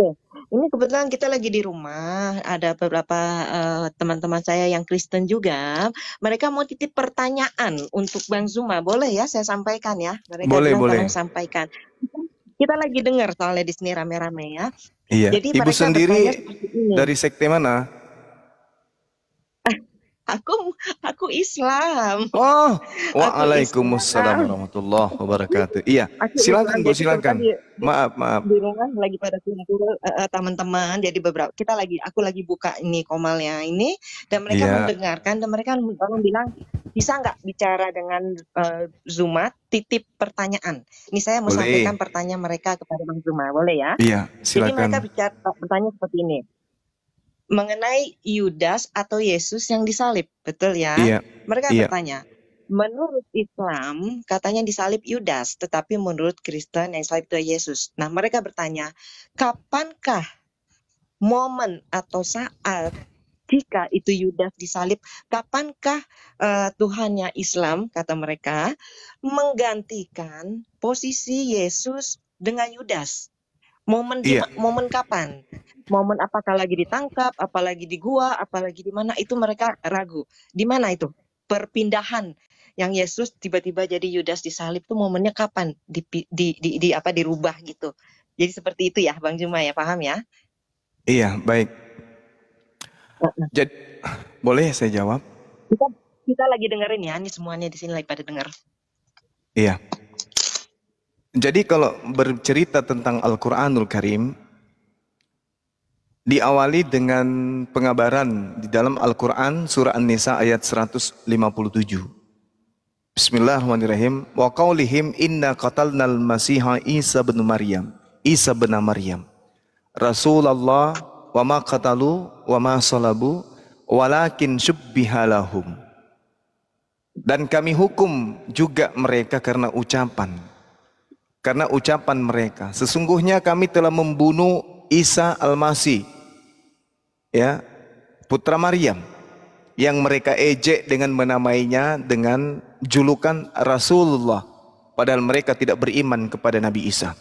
Oke, ini kebetulan kita lagi di rumah. Ada beberapa teman eh, teman-teman saya yang Kristen juga. Mereka mau titip pertanyaan untuk Bang Zuma. Boleh ya saya sampaikan ya? Mereka Boleh, boleh. sampaikan. Kita lagi dengar soalnya di sini rame-rame ya. Iya. Jadi Ibu sendiri dari sekte mana? aku aku Islam. Oh, waalaikumsalam warahmatullahi wabarakatuh. Iya, silakan Bu, silakan. maaf, maaf. Di rumah lagi pada kumpul uh, teman-teman, jadi beberapa kita lagi aku lagi buka ini komalnya ini dan mereka yeah. mendengarkan dan mereka langsung bilang bisa nggak bicara dengan uh, eh, Zuma titip pertanyaan. Ini saya mau sampaikan pertanyaan mereka kepada Bang Zuma. Boleh ya? Iya, silakan. Jadi mereka bicara bertanya seperti ini mengenai Yudas atau Yesus yang disalib, betul ya? Iya. Mereka iya. bertanya, menurut Islam katanya disalib Yudas, tetapi menurut Kristen yang disalib itu Yesus. Nah, mereka bertanya, kapankah momen atau saat jika itu Yudas disalib, kapankah uh, Tuhannya Islam kata mereka menggantikan posisi Yesus dengan Yudas? Momen iya. momen kapan? Momen apakah lagi ditangkap, apalagi di gua, apalagi di mana itu mereka ragu. Di mana itu? Perpindahan yang Yesus tiba-tiba jadi Yudas disalib itu momennya kapan di, di, di, di apa dirubah gitu. Jadi seperti itu ya Bang Juma ya, paham ya? Iya, baik. Jadi boleh ya saya jawab? Kita, kita lagi dengerin ya, ini semuanya di sini lagi pada denger. Iya. Jadi kalau bercerita tentang Al-Quranul Karim, diawali dengan pengabaran di dalam Al-Quran surah An-Nisa ayat 157. Bismillahirrahmanirrahim. Wa qawlihim inna qatalnal masiha Isa bin Maryam. Isa bin Maryam. Rasulullah wa ma qatalu wa ma salabu walakin syubbihalahum. Dan kami hukum juga mereka karena ucapan karena ucapan mereka. Sesungguhnya kami telah membunuh Isa Al-Masih, ya, putra Maryam, yang mereka ejek dengan menamainya dengan julukan Rasulullah, padahal mereka tidak beriman kepada Nabi Isa.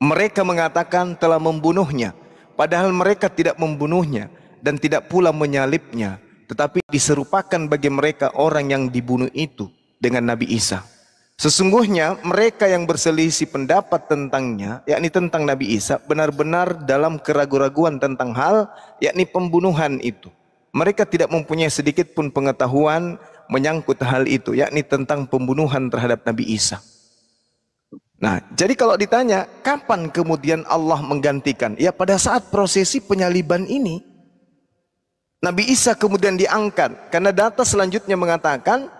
Mereka mengatakan telah membunuhnya, padahal mereka tidak membunuhnya dan tidak pula menyalibnya, tetapi diserupakan bagi mereka orang yang dibunuh itu dengan Nabi Isa. Sesungguhnya mereka yang berselisih pendapat tentangnya, yakni tentang Nabi Isa, benar-benar dalam keraguan-raguan tentang hal, yakni pembunuhan itu. Mereka tidak mempunyai sedikit pun pengetahuan menyangkut hal itu, yakni tentang pembunuhan terhadap Nabi Isa. Nah, jadi kalau ditanya, kapan kemudian Allah menggantikan? Ya pada saat prosesi penyaliban ini, Nabi Isa kemudian diangkat, karena data selanjutnya mengatakan,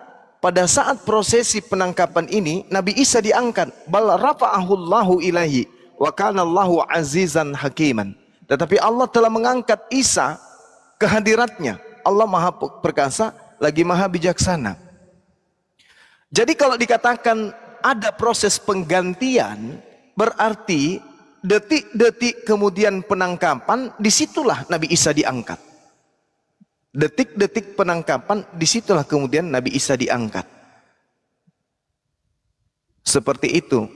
pada saat prosesi penangkapan ini Nabi Isa diangkat bal rafa'ahullahu ilahi wa kana Allahu azizan hakiman tetapi Allah telah mengangkat Isa kehadiratnya Allah maha perkasa lagi maha bijaksana jadi kalau dikatakan ada proses penggantian berarti detik-detik kemudian penangkapan disitulah Nabi Isa diangkat Detik-detik penangkapan disitulah kemudian Nabi Isa diangkat. Seperti itu.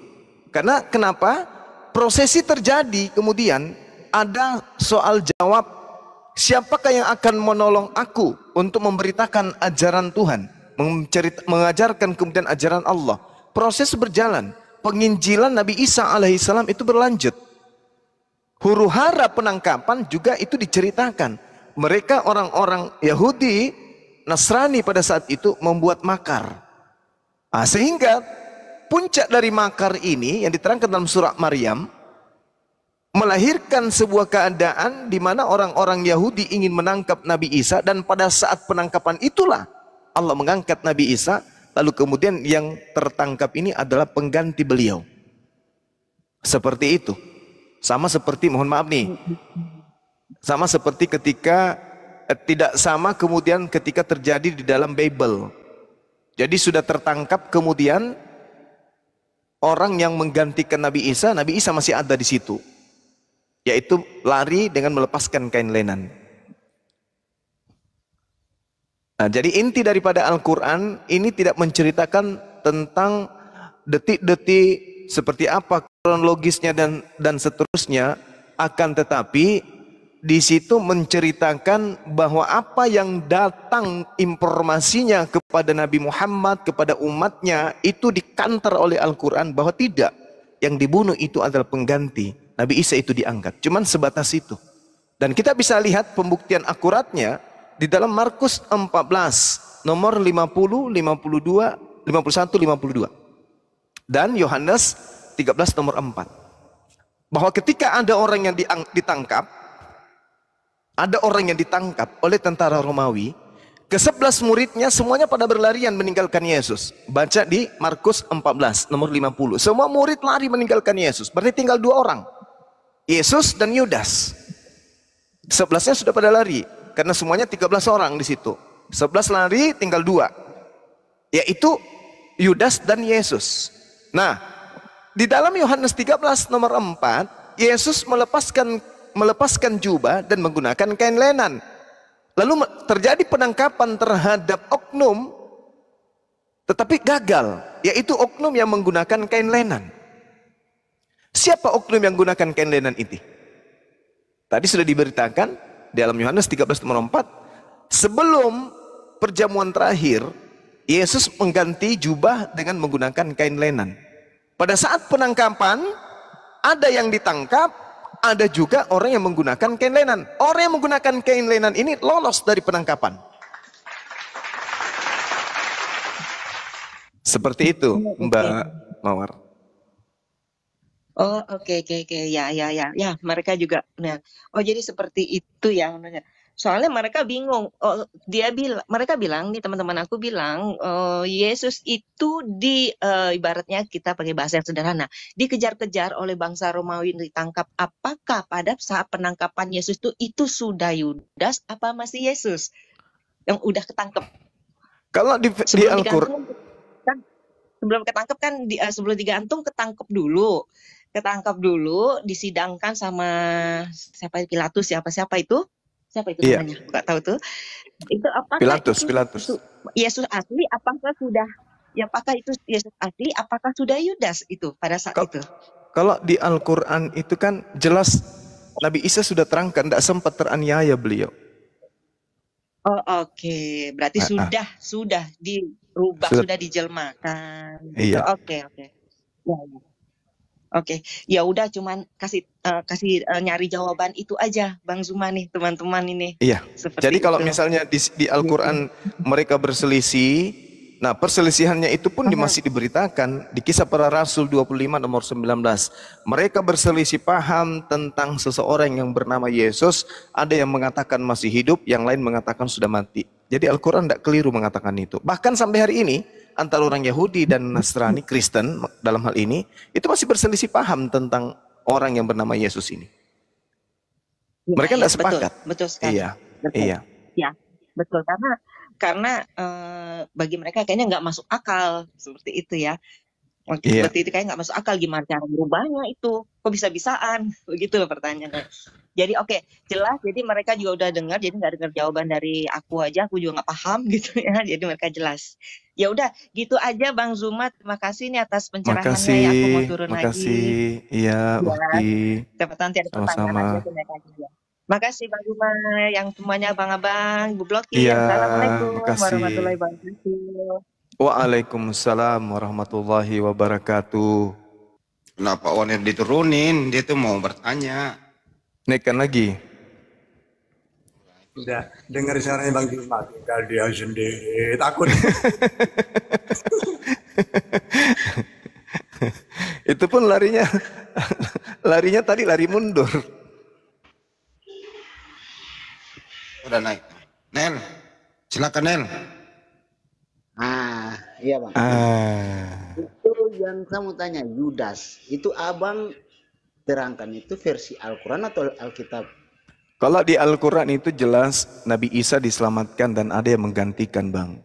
Karena kenapa? Prosesi terjadi kemudian ada soal jawab siapakah yang akan menolong aku untuk memberitakan ajaran Tuhan, mengajarkan kemudian ajaran Allah. Proses berjalan, penginjilan Nabi Isa alaihissalam itu berlanjut. Huru hara penangkapan juga itu diceritakan mereka orang-orang Yahudi, Nasrani pada saat itu membuat makar. Nah, sehingga puncak dari makar ini yang diterangkan dalam surat Maryam melahirkan sebuah keadaan di mana orang-orang Yahudi ingin menangkap Nabi Isa dan pada saat penangkapan itulah Allah mengangkat Nabi Isa lalu kemudian yang tertangkap ini adalah pengganti beliau. Seperti itu. Sama seperti mohon maaf nih sama seperti ketika eh, tidak sama kemudian ketika terjadi di dalam Babel, Jadi sudah tertangkap kemudian orang yang menggantikan Nabi Isa, Nabi Isa masih ada di situ. Yaitu lari dengan melepaskan kain lenan. Nah, jadi inti daripada Al-Quran ini tidak menceritakan tentang detik-detik seperti apa kronologisnya dan dan seterusnya akan tetapi di situ menceritakan bahwa apa yang datang informasinya kepada Nabi Muhammad, kepada umatnya, itu dikantar oleh Al-Quran bahwa tidak. Yang dibunuh itu adalah pengganti. Nabi Isa itu diangkat. Cuman sebatas itu. Dan kita bisa lihat pembuktian akuratnya di dalam Markus 14, nomor 50, 52, 51, 52. Dan Yohanes 13 nomor 4. Bahwa ketika ada orang yang ditangkap, ada orang yang ditangkap oleh tentara Romawi. Kesebelas muridnya semuanya pada berlarian meninggalkan Yesus. Baca di Markus 14 nomor 50. Semua murid lari meninggalkan Yesus. Berarti tinggal dua orang. Yesus dan Yudas. Sebelasnya sudah pada lari. Karena semuanya 13 orang di situ. Sebelas lari tinggal dua. Yaitu Yudas dan Yesus. Nah, di dalam Yohanes 13 nomor 4, Yesus melepaskan melepaskan jubah dan menggunakan kain lenan. Lalu terjadi penangkapan terhadap oknum tetapi gagal, yaitu oknum yang menggunakan kain lenan. Siapa oknum yang menggunakan kain lenan ini? Tadi sudah diberitakan dalam Yohanes 13:4 sebelum perjamuan terakhir Yesus mengganti jubah dengan menggunakan kain lenan. Pada saat penangkapan ada yang ditangkap ada juga orang yang menggunakan kain lenan. Orang yang menggunakan kain lenan ini lolos dari penangkapan. Seperti itu, Mbak Mawar. Oh, oke, okay, oke, okay, oke, okay. ya, ya, ya, ya. Mereka juga, nah, oh jadi seperti itu ya, menurutnya soalnya mereka bingung oh, dia bilang mereka bilang nih teman-teman aku bilang oh, Yesus itu di uh, ibaratnya kita pakai bahasa yang sederhana dikejar-kejar oleh bangsa Romawi ditangkap apakah pada saat penangkapan Yesus itu itu sudah Yudas apa masih Yesus yang udah ketangkep kalau di, sebelum di kan, sebelum ketangkep kan di, uh, sebelum digantung ketangkep dulu ketangkep dulu disidangkan sama siapa Pilatus siapa siapa itu siapa itu iya. namanya nggak tahu tuh itu apa Pilatus itu, Pilatus Yesus asli apakah sudah ya apakah itu Yesus asli apakah sudah Yudas itu pada saat kalau, itu kalau di Al-Qur'an itu kan jelas Nabi Isa sudah terangkan tidak sempat teraniaya beliau Oh oke, okay. berarti ah, ah. sudah ah. sudah dirubah, sudah, sudah dijelmakan. Gitu. Iya. Oke oke. Okay. ya. ya. Oke, okay. ya udah cuman kasih uh, kasih uh, nyari jawaban itu aja, Bang Zuma nih teman-teman ini. Iya. Seperti Jadi kalau itu. misalnya di, di Al-Quran mereka berselisih, nah perselisihannya itu pun di, masih diberitakan di kisah para Rasul 25 nomor 19. Mereka berselisih paham tentang seseorang yang bernama Yesus, ada yang mengatakan masih hidup, yang lain mengatakan sudah mati. Jadi Al-Quran tidak keliru mengatakan itu. Bahkan sampai hari ini, antara orang Yahudi dan Nasrani, Kristen dalam hal ini, itu masih berselisih paham tentang orang yang bernama Yesus ini. Iya, mereka tidak ya, sepakat. Betul, betul Iya, betul. iya. Ya, betul karena karena e, bagi mereka kayaknya nggak masuk akal seperti itu ya. Iya. Seperti yeah. itu kayaknya nggak masuk akal gimana cara berubahnya itu kok bisa-bisaan begitu loh pertanyaannya. Jadi oke, okay, jelas. Jadi mereka juga udah dengar, jadi nggak dengar jawaban dari aku aja, aku juga nggak paham gitu ya. Jadi mereka jelas. Ya udah, gitu aja Bang Zuma. Terima kasih nih atas pencerahannya. Makasih, ya. Aku mau turun makasih. lagi. Iya, iya kan? Ukti. Ya, nanti ada pertanyaan Sama ya. Makasih Bang Zuma yang semuanya Bang Abang, Bu Bloki. Iya, Assalamualaikum makasih. warahmatullahi Waalaikumsalam warahmatullahi wabarakatuh. Kenapa Wanir diturunin? Dia tuh mau bertanya naikkan lagi. Sudah dengar suaranya Bang Jumat tinggal dia sendiri, takut. Itu pun larinya, larinya tadi lari mundur. Udah naik. Nel, silakan Nel. Ah, iya Bang. Ah. Itu yang kamu tanya, Yudas. Itu abang Terangkan itu versi Al-Quran atau Alkitab? Kalau di Al-Quran itu jelas Nabi Isa diselamatkan dan ada yang menggantikan bang.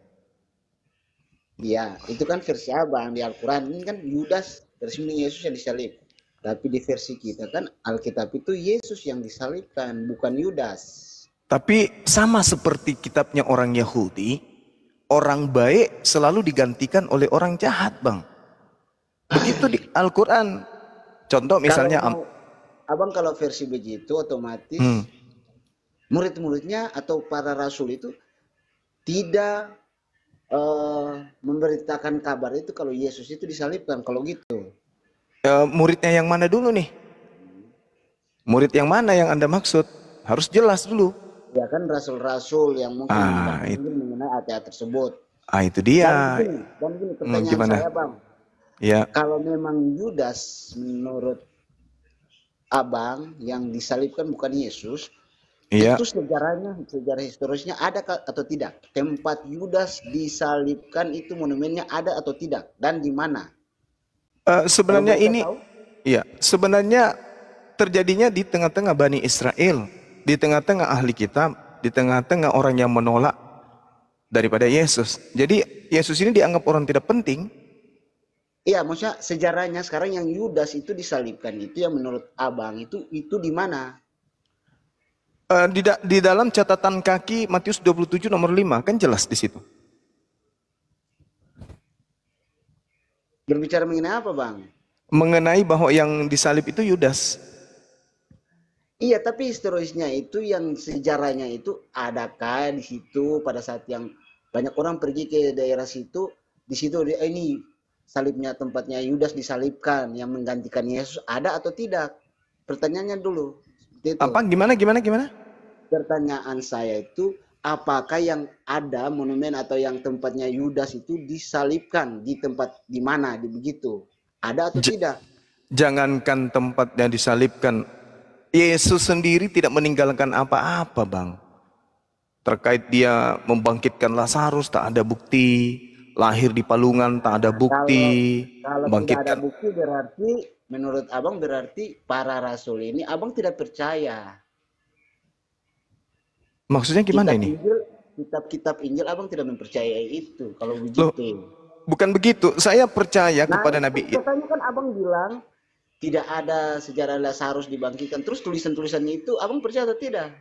Iya, itu kan versi abang di Al-Quran. Ini kan Yudas versi Yesus yang disalib. Tapi di versi kita kan Alkitab itu Yesus yang disalibkan, bukan Yudas. Tapi sama seperti kitabnya orang Yahudi, orang baik selalu digantikan oleh orang jahat bang. Begitu di Al-Quran, Contoh misalnya kalau, Abang kalau versi begitu otomatis hmm. murid-muridnya atau para rasul itu tidak uh, memberitakan kabar itu kalau Yesus itu disalibkan kalau gitu. Uh, muridnya yang mana dulu nih? Murid yang mana yang Anda maksud? Harus jelas dulu. Ya kan rasul-rasul yang mungkin ah, mungkin mengenai ayat tersebut. Ah itu dia. Dan gini, dan gini hmm, gimana? saya Bang Ya. Kalau memang Yudas menurut abang yang disalibkan bukan Yesus, ya. itu sejarahnya, sejarah historisnya ada atau tidak? Tempat Yudas disalibkan itu monumennya ada atau tidak dan di mana? Uh, sebenarnya ini, ya sebenarnya terjadinya di tengah-tengah bani Israel, di tengah-tengah ahli kitab, di tengah-tengah orang yang menolak daripada Yesus. Jadi Yesus ini dianggap orang tidak penting, Iya, maksudnya sejarahnya sekarang yang Yudas itu disalibkan itu yang menurut Abang itu itu di mana? Uh, di, da di dalam catatan kaki Matius 27 nomor 5 kan jelas di situ. Berbicara mengenai apa, Bang? Mengenai bahwa yang disalib itu Yudas. Iya, tapi historisnya itu yang sejarahnya itu adakah di situ pada saat yang banyak orang pergi ke daerah situ di situ eh, ini salibnya tempatnya Yudas disalibkan yang menggantikan Yesus ada atau tidak? Pertanyaannya dulu. Itu. Apa gimana gimana gimana? Pertanyaan saya itu apakah yang ada monumen atau yang tempatnya Yudas itu disalibkan di tempat di mana di begitu? Ada atau J tidak? Jangankan tempat yang disalibkan, Yesus sendiri tidak meninggalkan apa-apa, Bang. Terkait dia membangkitkan Lazarus tak ada bukti, lahir di Palungan tak ada bukti kalau, kalau tidak ada bukti berarti menurut abang berarti para rasul ini abang tidak percaya maksudnya gimana kitab ini kitab-kitab Injil abang tidak mempercayai itu kalau begitu Loh, bukan begitu saya percaya nah, kepada Nabi katanya kan abang bilang tidak ada sejarah Lazarus dibangkitkan terus tulisan-tulisannya itu abang percaya atau tidak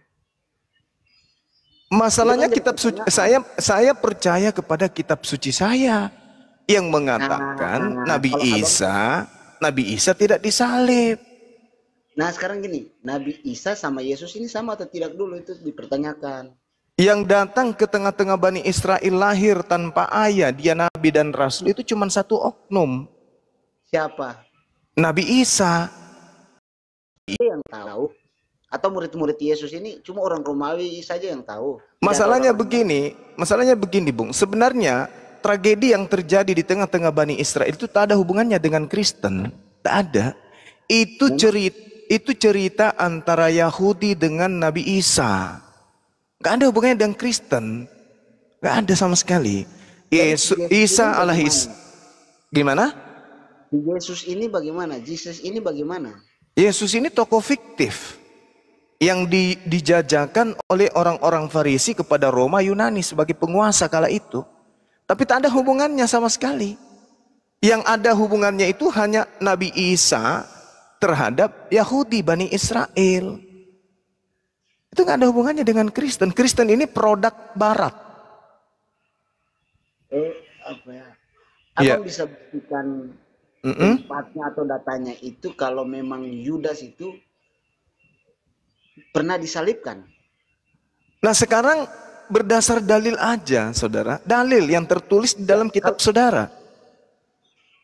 Masalahnya kan kitab suci saya saya percaya kepada kitab suci saya yang mengatakan nah, Nabi Isa Nabi Isa tidak disalib. Nah sekarang gini Nabi Isa sama Yesus ini sama atau tidak dulu itu dipertanyakan. Yang datang ke tengah-tengah bani Israel lahir tanpa ayah dia Nabi dan Rasul itu cuma satu oknum. Siapa? Nabi Isa. Dia yang tahu atau murid-murid Yesus ini cuma orang Romawi saja yang tahu. Masalahnya orang begini, orang. masalahnya begini, Bung. Sebenarnya tragedi yang terjadi di tengah-tengah Bani Israel itu tak ada hubungannya dengan Kristen. Tak ada. Itu cerita itu cerita antara Yahudi dengan Nabi Isa. Gak ada hubungannya dengan Kristen. Gak ada sama sekali. Yesus, Isa Is Gimana? Yesus ini bagaimana? Yesus ini bagaimana? Yesus ini tokoh fiktif yang di, dijajakan oleh orang-orang Farisi kepada Roma Yunani sebagai penguasa kala itu. Tapi tak ada hubungannya sama sekali. Yang ada hubungannya itu hanya Nabi Isa terhadap Yahudi Bani Israel. Itu nggak ada hubungannya dengan Kristen. Kristen ini produk Barat. Eh, apa ya? Abang yeah. bisa buktikan mm -mm. tempatnya atau datanya itu kalau memang Yudas itu pernah disalibkan. Nah sekarang berdasar dalil aja saudara. Dalil yang tertulis di dalam kitab kalau, saudara.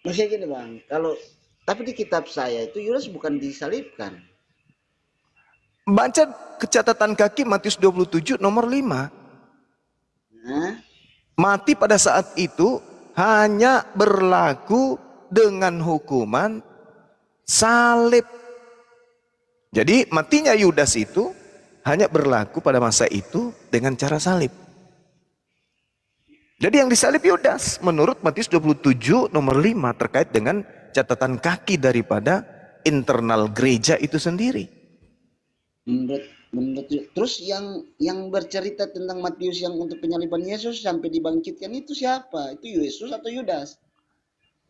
Maksudnya gini bang, kalau tapi di kitab saya itu Yunus bukan disalibkan. Baca kecatatan kaki Matius 27 nomor 5. Nah. Mati pada saat itu hanya berlaku dengan hukuman salib jadi matinya Yudas itu hanya berlaku pada masa itu dengan cara salib. Jadi yang disalib Yudas menurut Matius 27 nomor 5 terkait dengan catatan kaki daripada internal gereja itu sendiri. Menurut menurut terus yang yang bercerita tentang Matius yang untuk penyaliban Yesus sampai dibangkitkan itu siapa? Itu Yesus atau Yudas?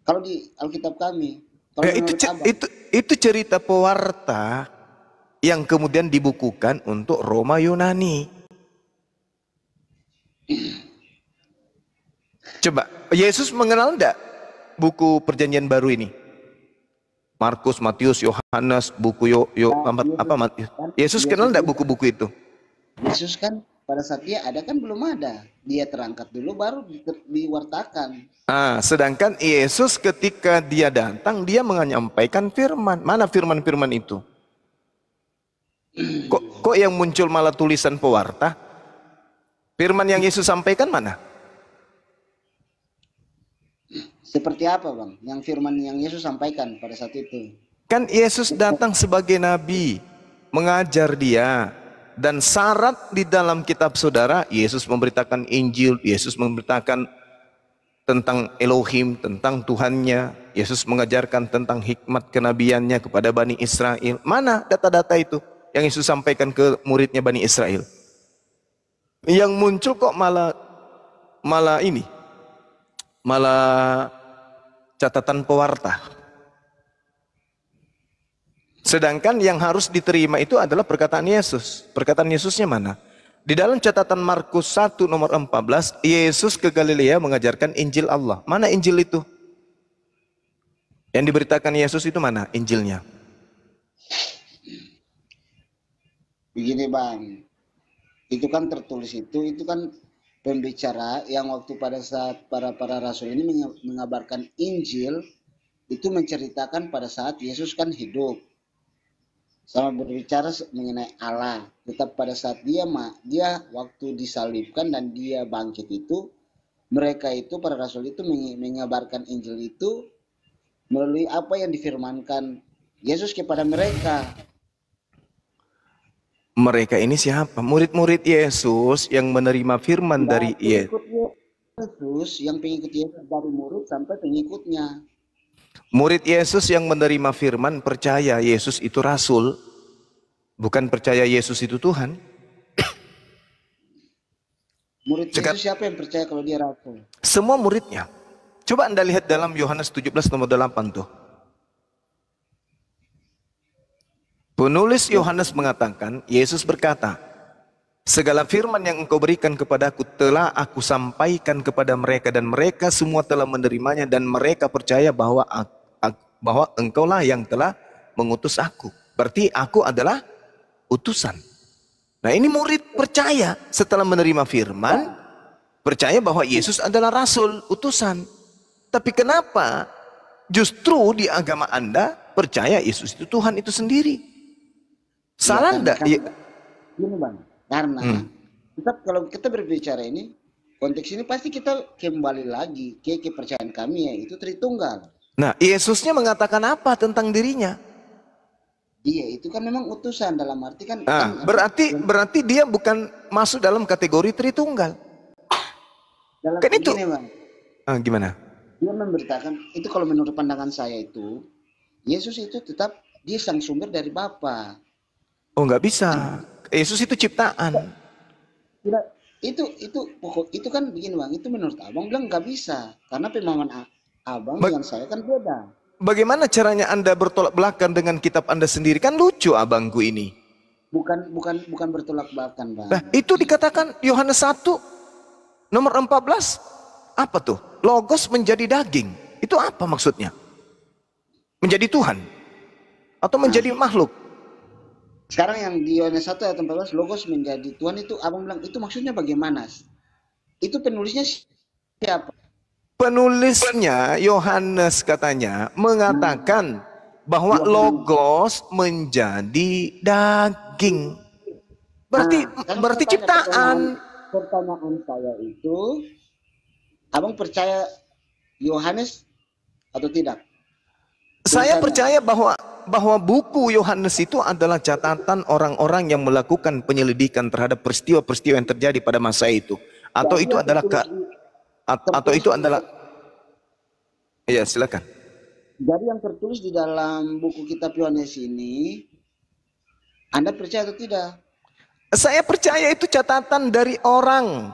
Kalau di Alkitab kami. Kalau ya, itu, itu itu cerita pewarta yang kemudian dibukukan untuk Roma Yunani. Coba, Yesus mengenal enggak buku perjanjian baru ini? Markus, Matius, Yohanes, buku Yo, Yo Yesus, apa Matius. Yesus kenal enggak buku-buku itu? Yesus kan pada saat dia ada kan belum ada. Dia terangkat dulu baru di, diwartakan. Ah, sedangkan Yesus ketika dia datang dia menyampaikan firman. Mana firman-firman itu? Kok, kok yang muncul malah tulisan pewarta? Firman yang Yesus sampaikan mana? Seperti apa bang? Yang firman yang Yesus sampaikan pada saat itu? Kan Yesus datang sebagai nabi, mengajar dia. Dan syarat di dalam kitab saudara, Yesus memberitakan Injil, Yesus memberitakan tentang Elohim, tentang Tuhannya. Yesus mengajarkan tentang hikmat kenabiannya kepada Bani Israel. Mana data-data itu? yang Yesus sampaikan ke muridnya Bani Israel. Yang muncul kok malah malah ini, malah catatan pewarta. Sedangkan yang harus diterima itu adalah perkataan Yesus. Perkataan Yesusnya mana? Di dalam catatan Markus 1 nomor 14, Yesus ke Galilea mengajarkan Injil Allah. Mana Injil itu? Yang diberitakan Yesus itu mana Injilnya? begini bang itu kan tertulis itu itu kan pembicara yang waktu pada saat para para rasul ini mengabarkan Injil itu menceritakan pada saat Yesus kan hidup sama berbicara mengenai Allah tetap pada saat dia ma dia waktu disalibkan dan dia bangkit itu mereka itu para rasul itu mengabarkan Injil itu melalui apa yang difirmankan Yesus kepada mereka mereka ini siapa? Murid-murid Yesus yang menerima firman nah, dari Yesus. Yesus yang pengikut Yesus dari murid sampai pengikutnya. Murid Yesus yang menerima firman percaya Yesus itu rasul, bukan percaya Yesus itu Tuhan. Murid Cekat. Yesus siapa yang percaya kalau dia rasul? Semua muridnya. Coba Anda lihat dalam Yohanes 17 nomor 8 tuh. Penulis Yohanes mengatakan, Yesus berkata, Segala firman yang engkau berikan kepadaku telah aku sampaikan kepada mereka dan mereka semua telah menerimanya dan mereka percaya bahwa bahwa engkaulah yang telah mengutus aku. Berarti aku adalah utusan. Nah ini murid percaya setelah menerima firman, percaya bahwa Yesus adalah rasul, utusan. Tapi kenapa justru di agama Anda percaya Yesus itu Tuhan itu sendiri? Salah enggak? Iya, ya, ini bang, karena hmm. kita kalau kita berbicara ini konteks ini pasti kita kembali lagi ke kepercayaan kami ya itu Tritunggal. Nah Yesusnya mengatakan apa tentang dirinya? Iya itu kan memang utusan dalam arti kan. Nah, kan berarti kan, berarti dia bukan masuk dalam kategori Tritunggal. Dalam kan itu. Ini, bang. Ah, gimana? Dia memberitakan itu kalau menurut pandangan saya itu Yesus itu tetap dia sang sumber dari Bapa. Oh nggak bisa. Yesus itu ciptaan. Itu itu pokok itu kan begini bang. Itu menurut abang bilang nggak bisa karena pemahaman abang ba dengan saya kan beda. Bagaimana caranya anda bertolak belakang dengan kitab anda sendiri kan lucu abangku ini. Bukan bukan bukan bertolak belakang bang. Nah, itu dikatakan Yohanes 1 nomor 14 apa tuh? Logos menjadi daging. Itu apa maksudnya? Menjadi Tuhan atau menjadi ah. makhluk? Sekarang yang di Yohanes 1 ayat 14 logos menjadi Tuhan itu abang bilang itu maksudnya bagaimana? Itu penulisnya siapa? Penulisnya Yohanes katanya mengatakan hmm. bahwa logos menjadi daging. Berarti nah, kan berarti ciptaan. pertanyaan saya itu Abang percaya Yohanes atau tidak? Saya percaya bahwa bahwa buku Yohanes itu adalah catatan orang-orang yang melakukan penyelidikan terhadap peristiwa-peristiwa yang terjadi pada masa itu atau itu adalah ke, atau itu adalah Iya, silakan. Jadi yang tertulis di dalam buku kitab Yohanes ini Anda percaya atau tidak? Saya percaya itu catatan dari orang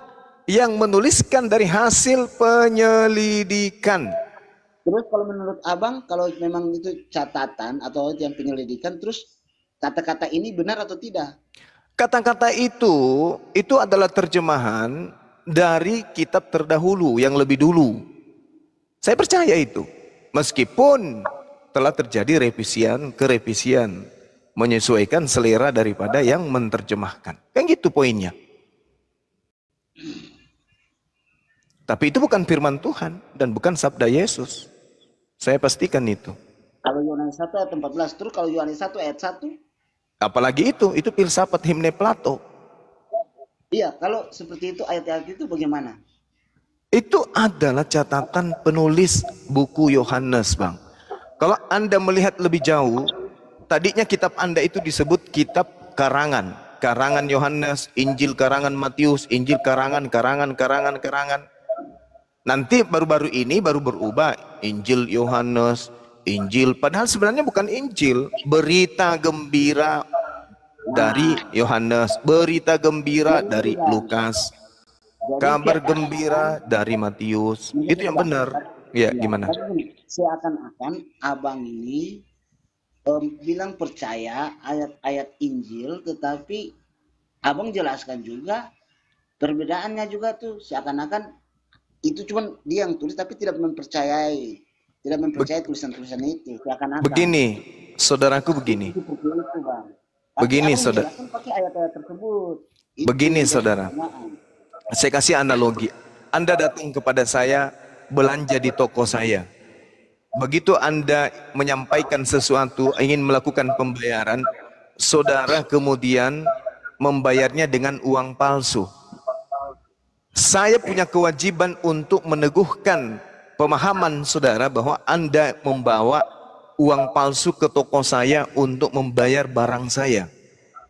yang menuliskan dari hasil penyelidikan. Terus kalau menurut abang, kalau memang itu catatan atau yang penyelidikan, terus kata-kata ini benar atau tidak? Kata-kata itu, itu adalah terjemahan dari kitab terdahulu yang lebih dulu. Saya percaya itu. Meskipun telah terjadi revisian ke revisian. Menyesuaikan selera daripada yang menerjemahkan. Kan gitu poinnya. Tapi itu bukan firman Tuhan dan bukan sabda Yesus. Saya pastikan itu. Kalau Yohanes 1 ayat 14 terus kalau Yohanes 1 ayat 1 apalagi itu itu filsafat himne Plato. Iya, kalau seperti itu ayat-ayat itu bagaimana? Itu adalah catatan penulis buku Yohanes, Bang. Kalau Anda melihat lebih jauh, tadinya kitab Anda itu disebut kitab karangan. Karangan Yohanes, Injil karangan Matius, Injil karangan, karangan, karangan, karangan. Nanti baru-baru ini baru berubah Injil Yohanes, Injil padahal sebenarnya bukan Injil, berita gembira dari Yohanes, berita gembira dari Lukas, kabar gembira dari Matius. Itu yang benar. Ya, gimana? Seakan-akan abang ini um, bilang percaya ayat-ayat Injil, tetapi abang jelaskan juga perbedaannya juga tuh seakan-akan itu cuman dia yang tulis tapi tidak mempercayai tidak mempercayai tulisan-tulisan itu seakan-akan begini saudaraku begini begini saudara begini saudara saya kasih analogi anda datang kepada saya belanja di toko saya begitu anda menyampaikan sesuatu ingin melakukan pembayaran saudara kemudian membayarnya dengan uang palsu saya punya kewajiban untuk meneguhkan pemahaman saudara bahwa Anda membawa uang palsu ke toko saya untuk membayar barang saya.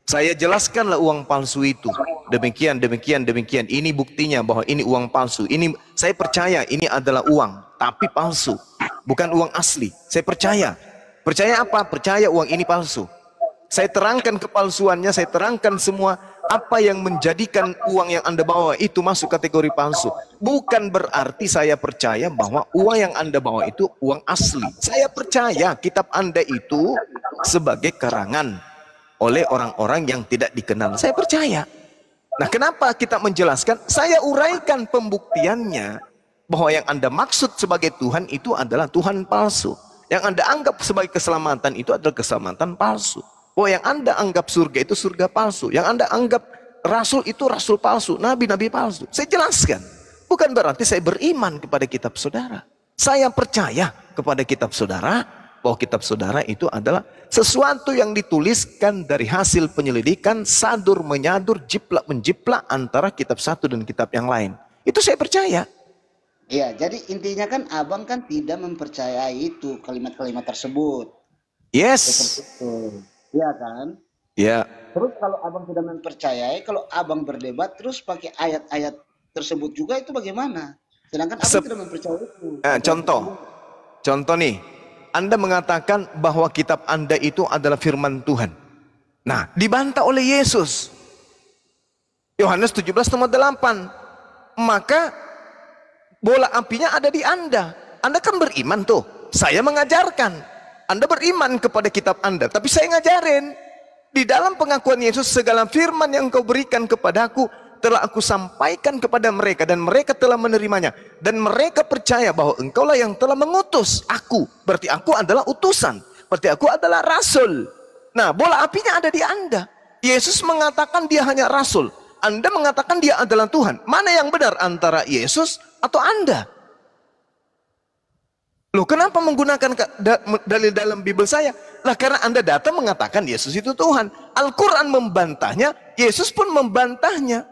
Saya jelaskanlah uang palsu itu. Demikian, demikian, demikian. Ini buktinya bahwa ini uang palsu. Ini saya percaya ini adalah uang, tapi palsu. Bukan uang asli. Saya percaya. Percaya apa? Percaya uang ini palsu. Saya terangkan kepalsuannya, saya terangkan semua apa yang menjadikan uang yang Anda bawa itu masuk kategori palsu. Bukan berarti saya percaya bahwa uang yang Anda bawa itu uang asli. Saya percaya kitab Anda itu sebagai karangan oleh orang-orang yang tidak dikenal. Saya percaya. Nah, kenapa kita menjelaskan? Saya uraikan pembuktiannya bahwa yang Anda maksud sebagai Tuhan itu adalah Tuhan palsu. Yang Anda anggap sebagai keselamatan itu adalah keselamatan palsu bahwa oh, yang Anda anggap surga itu surga palsu. Yang Anda anggap rasul itu rasul palsu, nabi-nabi palsu. Saya jelaskan. Bukan berarti saya beriman kepada kitab saudara. Saya percaya kepada kitab saudara bahwa kitab saudara itu adalah sesuatu yang dituliskan dari hasil penyelidikan sadur menyadur jiplak menjiplak antara kitab satu dan kitab yang lain. Itu saya percaya. Iya, jadi intinya kan abang kan tidak mempercayai itu kalimat-kalimat tersebut. Yes. Iya kan? Iya. Terus kalau abang tidak mempercayai, kalau abang berdebat terus pakai ayat-ayat tersebut juga itu bagaimana? Sedangkan abang Sep tidak mempercayai itu. Eh, contoh, contoh nih, Anda mengatakan bahwa kitab Anda itu adalah firman Tuhan. Nah, dibantah oleh Yesus. Yohanes 17 nomor 8. Maka bola apinya ada di Anda. Anda kan beriman tuh. Saya mengajarkan. Anda beriman kepada kitab Anda, tapi saya ngajarin di dalam pengakuan Yesus segala firman yang engkau berikan kepadaku telah aku sampaikan kepada mereka dan mereka telah menerimanya dan mereka percaya bahwa engkaulah yang telah mengutus aku berarti aku adalah utusan berarti aku adalah rasul nah bola apinya ada di anda Yesus mengatakan dia hanya rasul anda mengatakan dia adalah Tuhan mana yang benar antara Yesus atau anda Loh kenapa menggunakan dalil dalam Bible saya? Lah karena Anda datang mengatakan Yesus itu Tuhan. Al-Quran membantahnya, Yesus pun membantahnya.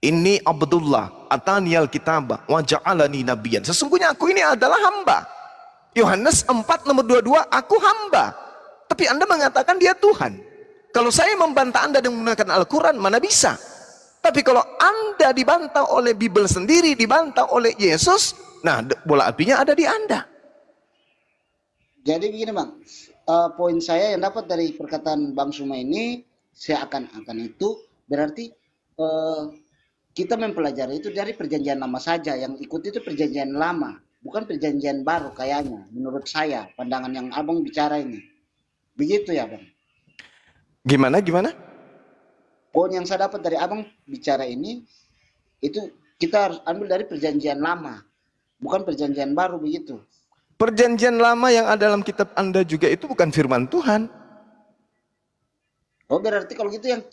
Ini Abdullah, Atanial Kitabah, Waja'alani Nabiyan. Sesungguhnya aku ini adalah hamba. Yohanes 4 nomor 22, aku hamba. Tapi Anda mengatakan dia Tuhan. Kalau saya membantah Anda dengan menggunakan Al-Quran, mana bisa? Tapi kalau Anda dibantah oleh Bible sendiri, dibantah oleh Yesus, Nah, bola apinya ada di Anda. Jadi begini Bang, uh, poin saya yang dapat dari perkataan Bang Suma ini, saya akan itu berarti uh, kita mempelajari itu dari perjanjian lama saja, yang ikut itu perjanjian lama, bukan perjanjian baru kayaknya, menurut saya, pandangan yang abang bicara ini. Begitu ya Bang? Gimana, gimana? Poin yang saya dapat dari abang bicara ini, itu kita harus ambil dari perjanjian lama, Bukan perjanjian baru begitu. Perjanjian lama yang ada dalam kitab Anda juga itu bukan firman Tuhan. Oh berarti kalau gitu yang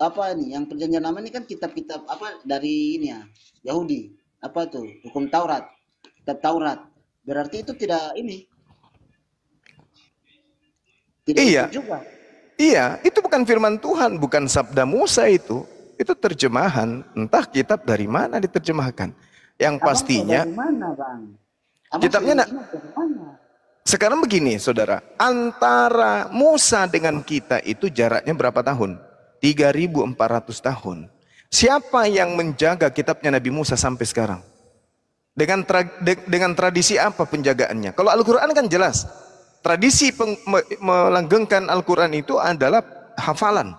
apa ini? Yang perjanjian lama ini kan kitab-kitab apa dari ini ya Yahudi apa tuh hukum Taurat kitab Taurat berarti itu tidak ini tidak iya juga iya itu bukan firman Tuhan bukan sabda Musa itu itu terjemahan entah kitab dari mana diterjemahkan yang abang pastinya kitabnya nak sekarang begini saudara, antara Musa dengan kita itu jaraknya berapa tahun? 3400 tahun. Siapa yang menjaga kitabnya Nabi Musa sampai sekarang? Dengan tra de dengan tradisi apa penjagaannya? Kalau Al-Qur'an kan jelas. Tradisi me melanggengkan Al-Qur'an itu adalah hafalan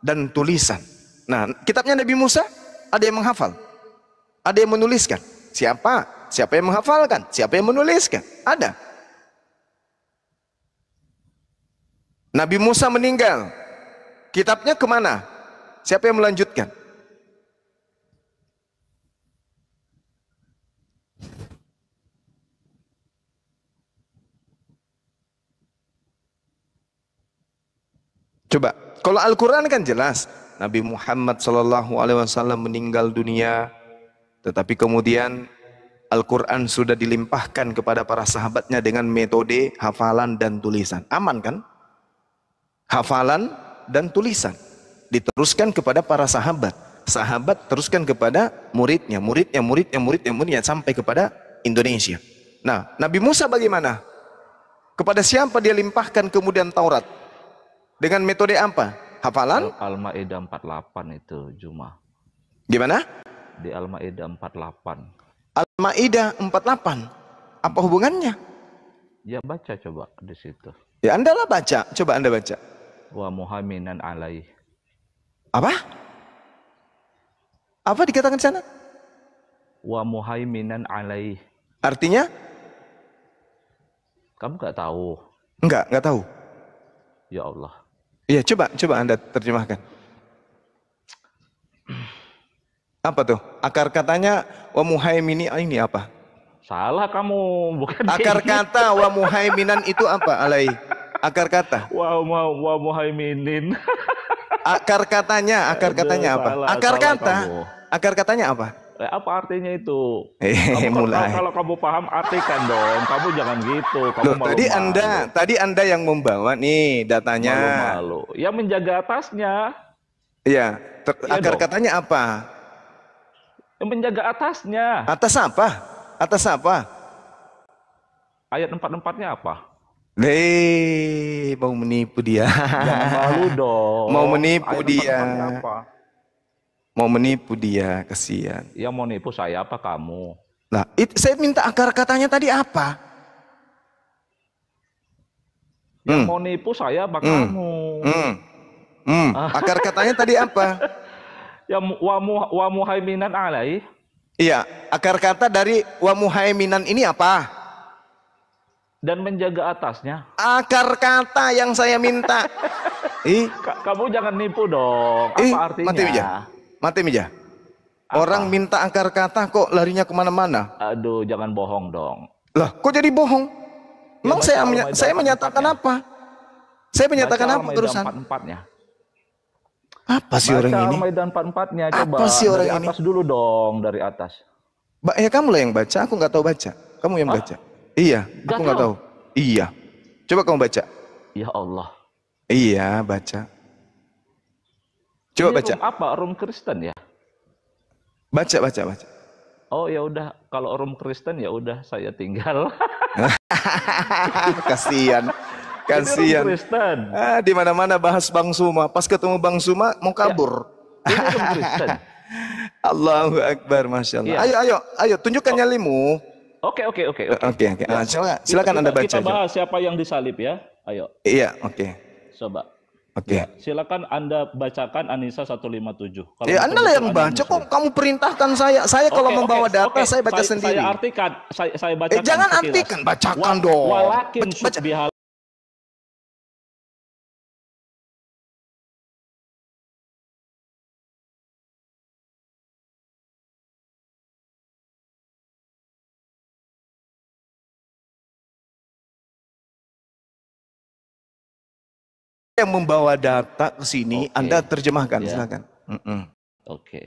dan tulisan. Nah, kitabnya Nabi Musa ada yang menghafal. Ada yang menuliskan. Siapa? Siapa yang menghafalkan? Siapa yang menuliskan? Ada. Nabi Musa meninggal. Kitabnya kemana? Siapa yang melanjutkan? Coba, kalau Al-Quran kan jelas. Nabi Muhammad SAW meninggal dunia tetapi kemudian Al-Quran sudah dilimpahkan kepada para sahabatnya dengan metode hafalan dan tulisan. Aman kan? Hafalan dan tulisan. Diteruskan kepada para sahabat. Sahabat teruskan kepada muridnya, muridnya, muridnya, muridnya, muridnya, sampai kepada Indonesia. Nah, Nabi Musa bagaimana? Kepada siapa dia limpahkan kemudian Taurat? Dengan metode apa? Hafalan? Al-Ma'idah 48 itu Jum'ah. Gimana? di Al-Maidah 48. Al-Maidah 48. Apa hubungannya? Ya baca coba di situ. Ya Anda lah baca, coba Anda baca. Wa muhaminan alaih. Apa? Apa dikatakan di sana? Wa muhaiminan alaih. Artinya? Kamu gak tahu. Enggak, nggak tahu. Ya Allah. Iya, coba coba Anda terjemahkan. Apa tuh? Akar katanya wa muhaimini ah, ini apa? Salah kamu, bukan Akar kata wa muhaiminan itu apa, Alai? Akar kata. Wa wa, wa muhaiminin. akar katanya, akar katanya apa? Salah, akar salah kata. Kamu. Akar katanya apa? Eh, apa artinya itu? Eh, kamu, mulai. Kalau, kamu paham artikan dong. Kamu jangan gitu. Kamu Loh, malu, tadi malu. Anda tadi Anda yang membawa nih datanya. Malu, malu. Ya menjaga atasnya. Iya, iya, akar dong. katanya apa? yang menjaga atasnya. Atas apa? Atas apa? Ayat empat-empatnya apa? Hei, mau menipu dia. Jangan malu dong. Mau menipu Ayat dia. Apa? Mau menipu dia, kasihan. Ya mau nipu saya apa kamu? Nah, it, saya minta akar katanya tadi apa? yang hmm. mau nipu saya apa hmm. kamu? Hmm. Hmm. Ah. Akar katanya tadi apa? ya wa, mu, wa muhaiminan alaih. Iya, akar kata dari wa muhaiminan ini apa? Dan menjaga atasnya. Akar kata yang saya minta. Ih, kamu jangan nipu dong. Apa Ih, artinya? Mati meja. Mati meja. Orang minta akar kata kok larinya kemana-mana. Aduh, jangan bohong dong. Lah, kok jadi bohong? Ya, Emang saya saya menyatakan apa? Saya menyatakan apa terusan? Empat empatnya. Apa sih orang ini? Maidan 44-nya coba. Apa sih orang dari ini? atas dulu dong, dari atas. Mbak ya kamu lah yang baca, aku nggak tahu baca. Kamu yang ah. baca. Iya, gak aku nggak tahu. Iya. Coba kamu baca. Ya Allah. Iya, baca. Coba baca. apa? Room Kristen ya? Baca, baca, baca. Oh ya udah, kalau room Kristen ya udah saya tinggal. Kasihan. Kasihan. Ah, di mana-mana bahas Bang Suma. Pas ketemu Bang Suma mau ya. kabur. Ya. Allahu Akbar, masya Allah. Ya. Ayo, ayo, ayo, tunjukkan oh. nyalimu. Oke, oke, oke, oke. Oke, oke. Ah, ya. Silakan kita, Anda baca. Kita bahas siapa yang disalib ya. Ayo. Iya, oke. Okay. Coba. Oke. Okay. Ya, silakan Anda bacakan Anisa 157. Kalau ya, Anda lah yang baca kok kamu perintahkan saya. Saya kalau membawa okay, data okay. saya baca saya, sendiri. Saya artikan, saya saya eh, bacakan. Eh, jangan sekilas. artikan, bacakan Wa, dong. Walakin baca. yang membawa data ke sini, okay. Anda terjemahkan, yeah. silakan. Mm -mm. Oke. Okay.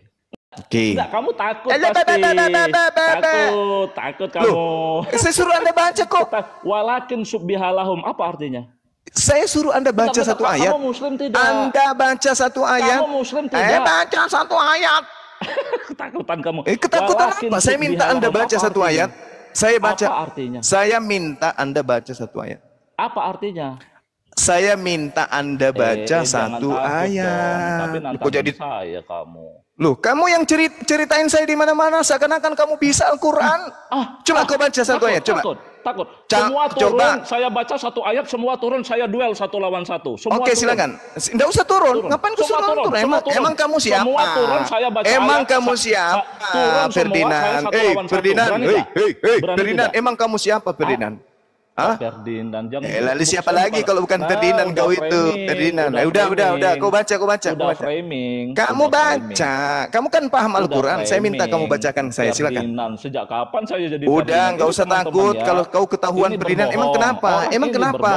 Oke. Okay. kamu takut pasti. Eh, ba, takut, takut kamu. Loh, eh, saya suruh Anda baca kok. Walakin subbihalahum, apa artinya? Saya suruh Anda baca Tidak, satu ayat. Kamu muslim tidak? Anda baca satu ayat. Kamu muslim eh, tidak? Eh, baca satu ayat. ketakutan kamu. Eh, ketakutan Walakin apa? Saya minta Anda baca satu artinya? ayat. Saya baca. Apa artinya? Saya minta Anda baca satu ayat. Apa artinya? Saya minta Anda eh, baca eh, satu ayat. Kok tapi jadi saya kamu. Loh, kamu yang cerit ceritain saya di mana-mana seakan-akan kamu bisa Al-Qur'an. Ah, ah coba ah, kau baca satu takut, ayat, coba. Takut, takut. Semua turun, coba. saya baca satu ayat, semua turun, saya duel satu lawan satu. Semua Oke, turun. silakan. Enggak usah turun. turun. Ngapain kau turun? turun. Emang, turun. emang kamu siapa? Semua turun, saya baca Emang ayat, kamu siapa? Turun Ferdinand. Semua, saya satu hey, Ferdinand. Satu. Hey, hey, hey, Ferdinand, emang kamu siapa, Ferdinand? Ah Hah? Ferdinand Eh, lalu siapa lagi kalau bukan nah, Ferdinand kau framing, itu? Ferdinand. Udah, nah, udah, udah, udah, kau baca, kau baca, kau baca. Framing, kamu udah baca. Framing. Kamu kan paham Al-Qur'an. Saya minta kamu bacakan saya, silakan. Ferdinand, sejak kapan saya jadi Udah, enggak usah takut ya. kalau kau ketahuan ini Ferdinand. Emang kenapa? emang kenapa?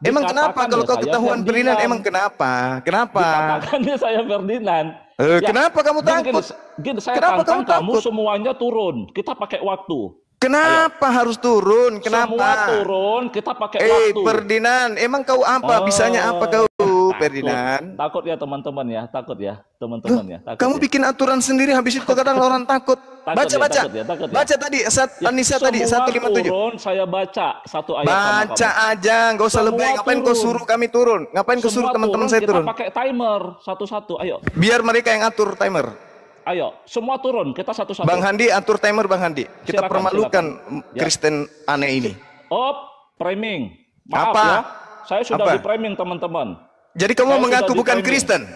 Emang kenapa kalau ya, kau ketahuan Ferdinand? Emang kenapa? Kenapa? Dikatakannya saya Ferdinand. Eh, ya, kenapa kamu takut? kenapa kamu, takut? kamu semuanya turun. Kita pakai waktu. Kenapa Ayo. harus turun? Kenapa? Semua turun, kita pakai eh, waktu. Eh, Ferdinand, emang kau apa? Oh. Bisanya apa kau, takut. Ferdinand? Takut ya teman-teman ya, takut ya teman-teman ya. Takut Kamu ya. bikin aturan sendiri, habis itu kadang orang takut. baca baca, ya, baca. ya, ya. Baca tadi, saat ya, Anissa tadi, 157. turun, saya baca satu ayat Baca sama aja, nggak usah semua lebih. Ngapain kau suruh kami turun? Ngapain kau suruh teman-teman saya turun? Kita pakai timer, satu-satu, ayo. Biar mereka yang atur timer. Ayo, semua turun. Kita satu-satu. Bang Handi, atur timer Bang Handi. Kita silakan, permalukan silakan. Ya. Kristen ya. aneh ini. Oh, priming. Maaf Apa? ya. Saya sudah Apa? di priming, teman-teman. Jadi kamu Saya mengaku bukan Kristen?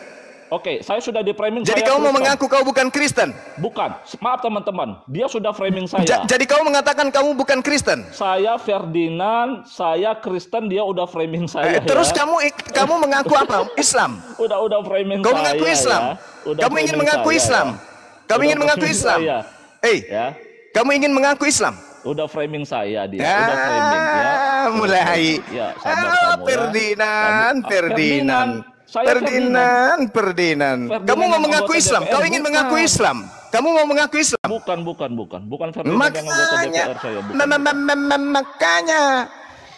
Oke, saya sudah di framing. Jadi saya kamu mau mengaku kau bukan Kristen? Bukan. Maaf teman-teman, dia sudah framing saya. Ja, jadi kamu mengatakan kamu bukan Kristen? Saya Ferdinand, saya Kristen, dia udah framing saya. Eh, ya. Terus kamu kamu mengaku apa? Islam? Udah udah framing kamu saya. Kamu mengaku Islam? Ya. Udah kamu ingin mengaku saya, Islam? Ya. Kamu udah ingin mengaku Islam? Saya. Hey, ya. kamu ingin mengaku Islam? udah framing saya dia, Ya. udah framing ya. Mulai. Ya, sabar ah, kamu Ferdinand, ya. Ferdinand, Ferdinand. Saya Perdinan, Perdinan. Kamu mau mengaku Islam? Kau ingin mengaku Islam? Kamu mau mengaku Islam? Bukan, bukan, bukan. Bukan makanya, anggota DPR saya. Bukan. Makanya.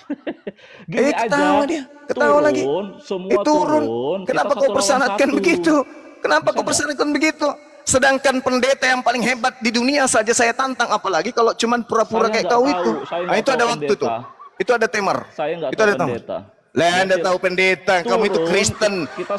Gini eh, ketawa dia. Ketawa turun, lagi. Semua eh, turun. Kenapa kau persanatkan begitu? Kenapa kau persanatkan begitu? Sedangkan pendeta yang paling hebat di dunia saja saya tantang. Apalagi kalau cuma pura-pura kayak kau itu. Nah, itu ada waktu tuh. Itu ada temar. Saya nggak itu tahu ada pendeta. Temar. Lah iya, Anda iya. tahu pendeta, Turun, kamu itu Kristen.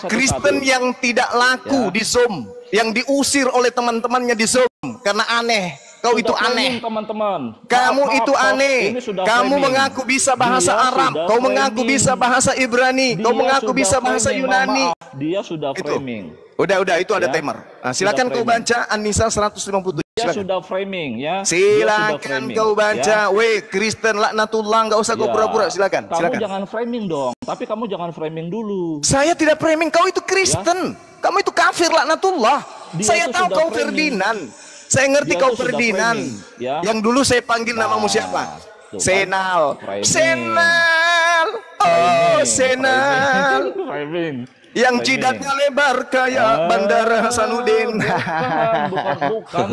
Kristen satu. yang tidak laku ya. di Zoom, yang diusir oleh teman-temannya di Zoom karena aneh. Kau sudah itu aneh. Teman-teman. Kamu maaf, itu aneh. Kamu mengaku bisa bahasa Dia Arab, kau mengaku bisa bahasa Ibrani, Dia kau mengaku bisa bahasa Yunani. Maaf, Dia sudah framing. Udah, udah, itu ada ya. timer. Nah, silakan kau baca Anisa 157. Dia silakan. sudah framing ya. Silakan kau baca. Ya. Weh, Kristen laknatullah enggak usah ya. kau pura-pura, silakan. Kamu silakan. jangan framing dong, tapi kamu jangan framing dulu. Saya tidak framing, kau itu Kristen. Ya. Kamu itu kafir laknatullah. Dia Saya tahu kau framing. Ferdinand. Saya ngerti kau Ferdinand. ya. Yang dulu saya panggil nah, namamu siapa? Tuh, kan. Senal. Framing. Senal. Oh, framing. Senal. Framing yang jidatnya lebar kayak ah, bandara Hasanuddin. Bukan, bukan,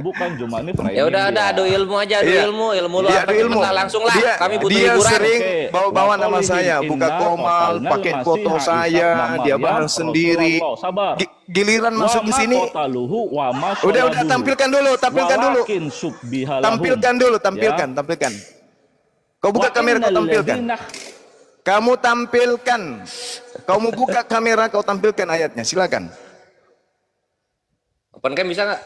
bukan cuma ini. Ya udah, ada adu ilmu aja, adu yeah. ilmu, ilmu lu yeah, ilmu. Kita langsung lah. Dia, Kami butuh dia liburan. sering bawa-bawa nama saya, buka komal, pakai foto saya, dia bahas sendiri. Sabar giliran masuk ke sini. Udah udah tampilkan dulu, tampilkan dulu. Tampilkan dulu, tampilkan, ya. tampilkan. Kau buka kamera kau tampilkan. Kamu tampilkan. Kamu buka kamera, kau tampilkan ayatnya. Silakan. Open cam bisa nggak?